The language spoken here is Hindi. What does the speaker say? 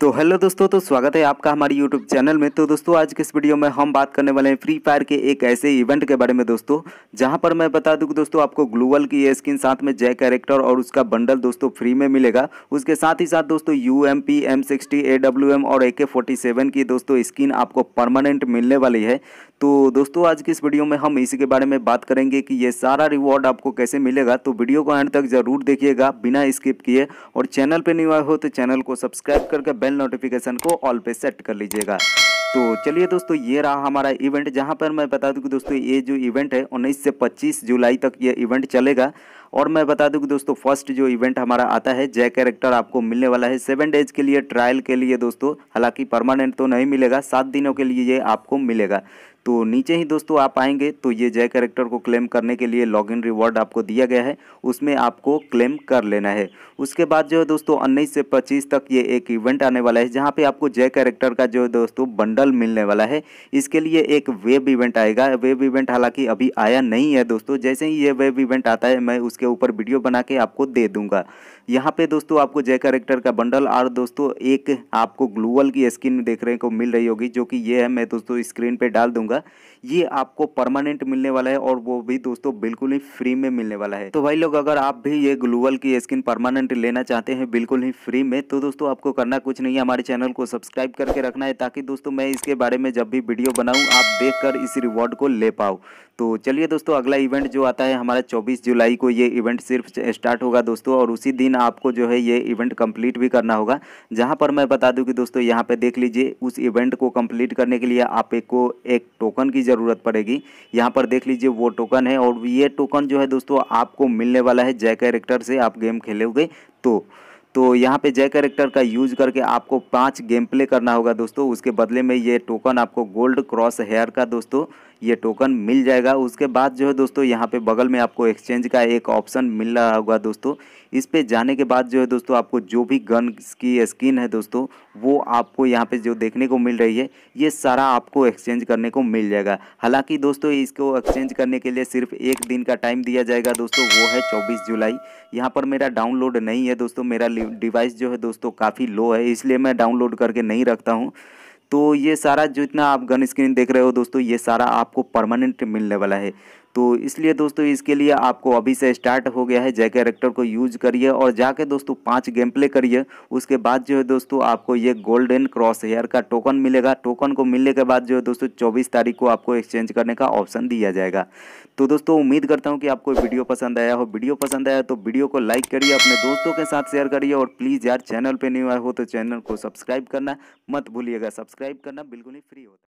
तो हेलो दोस्तों तो स्वागत है आपका हमारे यूट्यूब चैनल में तो दोस्तों आज के इस वीडियो में हम बात करने वाले हैं फ्री फायर के एक ऐसे इवेंट के बारे में दोस्तों जहां पर मैं बता दूं कि दोस्तों आपको ग्लोबल की ये स्किन साथ में जय कैरेक्टर और उसका बंडल दोस्तों फ्री में मिलेगा उसके साथ ही साथ दोस्तों U M P M sixty A W M और ए के फोर्टी सेवन की दोस्तों स्किन आपको परमानेंट मिलने वाली है तो दोस्तों आज की इस वीडियो में हम इसी के बारे में बात करेंगे कि ये सारा रिवॉर्ड आपको कैसे मिलेगा तो वीडियो को एंड तक जरूर देखिएगा बिना स्किप किए और चैनल पर नहीं हुआ हो तो चैनल को सब्सक्राइब करके बेल नोटिफिकेशन को ऑल पे सेट कर लीजिएगा तो चलिए दोस्तों ये रहा हमारा इवेंट जहाँ पर मैं बता दूँ कि दोस्तों ये जो इवेंट है उन्नीस से पच्चीस जुलाई तक ये इवेंट चलेगा और मैं बता दूँ कि दोस्तों फर्स्ट जो इवेंट हमारा आता है जय कैरेक्टर आपको मिलने वाला है सेवन डेज के लिए ट्रायल के लिए दोस्तों हालांकि परमानेंट तो नहीं मिलेगा सात दिनों के लिए ये आपको मिलेगा तो नीचे ही दोस्तों आप आएंगे तो ये जय करेक्टर को क्लेम करने के लिए लॉगिन रिवॉर्ड आपको दिया गया है उसमें आपको क्लेम कर लेना है उसके बाद जो है दोस्तों उन्नीस से पच्चीस तक ये एक इवेंट आने वाला है जहाँ पे आपको जय कैरेक्टर का जो है दोस्तों बंडल मिलने वाला है इसके लिए एक वेब इवेंट आएगा वेब इवेंट हालांकि अभी आया नहीं है दोस्तों जैसे ही ये वेब इवेंट आता है मैं उसके ऊपर वीडियो बना के आपको दे दूंगा यहाँ पे दोस्तों आपको जय कैरेक्टर का बंडल और दोस्तों एक आपको ग्लूवल की स्किन देखने को मिल रही होगी जो कि ये है मैं दोस्तों स्क्रीन पर डाल दूंगा वाला ये आपको परमानेंट मिलने वाला है और वो भी दोस्तों बिल्कुल ही फ्री में मिलने वाला है तो भाई लोग अगर आप भी ये ग्लूवल की स्किन परमानेंट लेना चाहते हैं बिल्कुल ही फ्री में तो दोस्तों आपको करना कुछ नहीं है हमारे चैनल को सब्सक्राइब करके रखना है ताकि दोस्तों मैं इसके बारे में जब भी वीडियो बनाऊँ आप देख इस रिवॉर्ड को ले पाओ तो चलिए दोस्तों अगला इवेंट जो आता है हमारा चौबीस जुलाई को ये इवेंट सिर्फ स्टार्ट होगा दोस्तों और उसी दिन आपको जो है ये इवेंट कम्प्लीट भी करना होगा जहाँ पर मैं बता दूँ कि दोस्तों यहाँ पर देख लीजिए उस इवेंट को कम्प्लीट करने के लिए आपको एक टोकन की ज़रूरत पड़ेगी यहाँ पर देख लीजिए वो टोकन है और ये टोकन जो है दोस्तों आपको मिलने वाला है जय कैरेक्टर से आप गेम खेलोगे तो तो यहाँ पे जय करेक्टर का यूज करके आपको पाँच गेम प्ले करना होगा दोस्तों उसके बदले में ये टोकन आपको गोल्ड क्रॉस हेयर का दोस्तों ये टोकन मिल जाएगा उसके बाद जो है दोस्तों यहाँ पे बगल में आपको एक्सचेंज का एक ऑप्शन मिल रहा होगा दोस्तों इस पे जाने के बाद जो है दोस्तों आपको जो भी गन की स्किन है दोस्तों वो आपको यहाँ पे जो देखने को मिल रही है ये सारा आपको एक्सचेंज करने को मिल जाएगा हालांकि दोस्तों इसको एक्सचेंज करने के लिए सिर्फ एक दिन का टाइम दिया जाएगा दोस्तों वो है चौबीस जुलाई यहाँ पर मेरा डाउनलोड नहीं है दोस्तों मेरा डिवाइस जो है दोस्तों काफ़ी लो है इसलिए मैं डाउनलोड करके नहीं रखता हूँ तो ये सारा जितना आप गन स्क्रीन देख रहे हो दोस्तों ये सारा आपको परमानेंट मिलने वाला है तो इसलिए दोस्तों इसके लिए आपको अभी से स्टार्ट हो गया है जय कैरेक्टर को यूज करिए और जाके दोस्तों पाँच गेम प्ले करिए उसके बाद जो है दोस्तों आपको ये गोल्डन क्रॉस हेयर का टोकन मिलेगा टोकन को मिलने के बाद जो है दोस्तों चौबीस तारीख को आपको एक्सचेंज करने का ऑप्शन दिया जाएगा तो दोस्तों उम्मीद करता हूँ कि आपको वीडियो पसंद आया हो वीडियो पसंद आया तो वीडियो को लाइक करिए अपने दोस्तों के साथ शेयर करिए और प्लीज़ यार चैनल पर नहीं आए हो तो चैनल को सब्सक्राइब करना मत भूलिएगा सब्सक्राइब करना बिल्कुल ही फ्री होता है